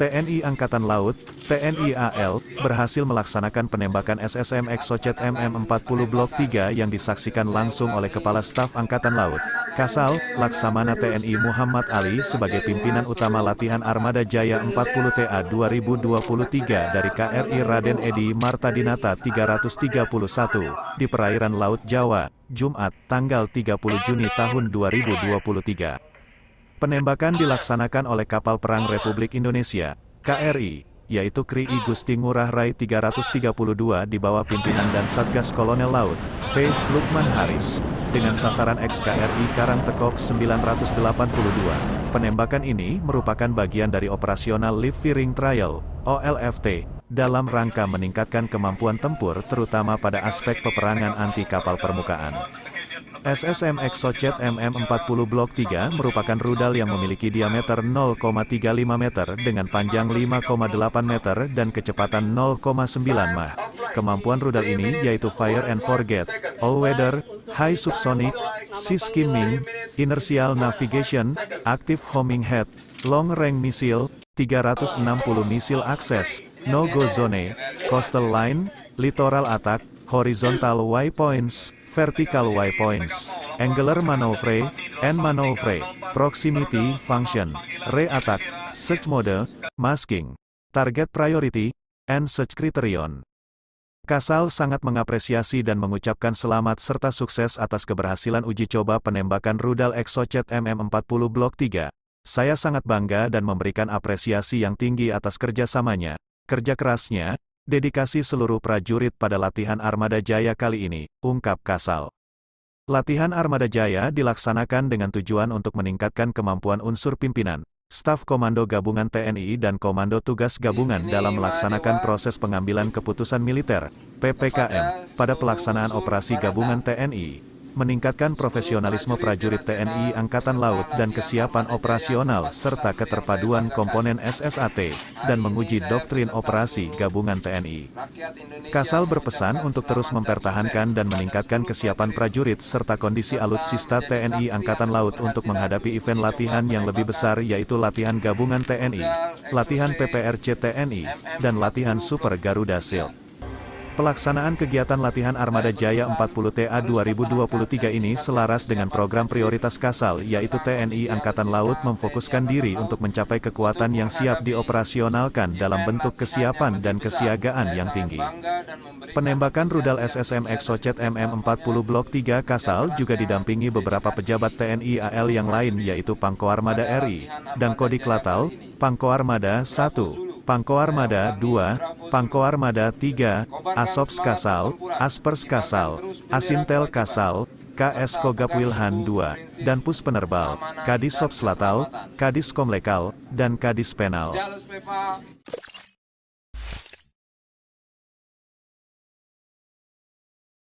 TNI Angkatan Laut, TNI AL, berhasil melaksanakan penembakan SSM Exocet MM40 Blok 3 yang disaksikan langsung oleh Kepala Staf Angkatan Laut. Kasal, Laksamana TNI Muhammad Ali sebagai pimpinan utama latihan Armada Jaya 40 TA 2023 dari KRI Raden Edi Martadinata 331, di perairan Laut Jawa, Jumat, tanggal 30 Juni tahun 2023. Penembakan dilaksanakan oleh kapal perang Republik Indonesia, KRI, yaitu KRI Gusti Ngurah Rai 332 di bawah pimpinan dan Satgas Kolonel Laut, P. Lukman Haris, dengan sasaran XKRI Karang Tekok 982. Penembakan ini merupakan bagian dari operasional Live Firing Trial, OLFT, dalam rangka meningkatkan kemampuan tempur terutama pada aspek peperangan anti kapal permukaan. SSM Exocet MM40 Blok 3 merupakan rudal yang memiliki diameter 0,35 meter dengan panjang 5,8 meter dan kecepatan 0,9 Mach. Kemampuan rudal ini yaitu Fire and Forget, All Weather, High Subsonic, Sea Skimming, Inertial Navigation, Active Homing Head, Long Range Missile, 360 Missile Access, No Go Zone, Coastal Line, Littoral Attack, horizontal waypoints, vertical waypoints, angular manoeuvre, and manoeuvre, proximity function, re attack, search mode, masking, target priority, and search criterion. Kasal sangat mengapresiasi dan mengucapkan selamat serta sukses atas keberhasilan uji coba penembakan rudal Exocet MM40 Blok 3. Saya sangat bangga dan memberikan apresiasi yang tinggi atas kerjasamanya, kerja kerasnya, Dedikasi seluruh prajurit pada latihan Armada Jaya kali ini, ungkap Kasal. Latihan Armada Jaya dilaksanakan dengan tujuan untuk meningkatkan kemampuan unsur pimpinan, staf komando gabungan TNI dan komando tugas gabungan dalam melaksanakan proses pengambilan keputusan militer, PPKM, pada pelaksanaan operasi gabungan TNI, meningkatkan profesionalisme prajurit TNI Angkatan Laut dan kesiapan operasional serta keterpaduan komponen SSAT, dan menguji doktrin operasi gabungan TNI. Kasal berpesan untuk terus mempertahankan dan meningkatkan kesiapan prajurit serta kondisi alutsista TNI Angkatan Laut untuk menghadapi event latihan yang lebih besar yaitu latihan gabungan TNI, latihan PPRC TNI, dan latihan Super Garuda Shield. Pelaksanaan kegiatan latihan Armada Jaya 40 TA 2023 ini selaras dengan program prioritas Kasal yaitu TNI Angkatan Laut memfokuskan diri untuk mencapai kekuatan yang siap dioperasionalkan dalam bentuk kesiapan dan kesiagaan yang tinggi. Penembakan rudal SSM Exocet MM40 Blok 3 Kasal juga didampingi beberapa pejabat TNI AL yang lain yaitu Pangko Armada RI, dan Kodik Latal, Pangko Armada 1, Pangko Armada 2, Pangko Armada 3, Asops Kasal, Aspers Kasal, Asintel Kasal, KS Kogapwilhan Wilhan 2, dan Pus Penerbal, Kadis Sops Latal, Kadis Komlekal, dan Kadis Penal.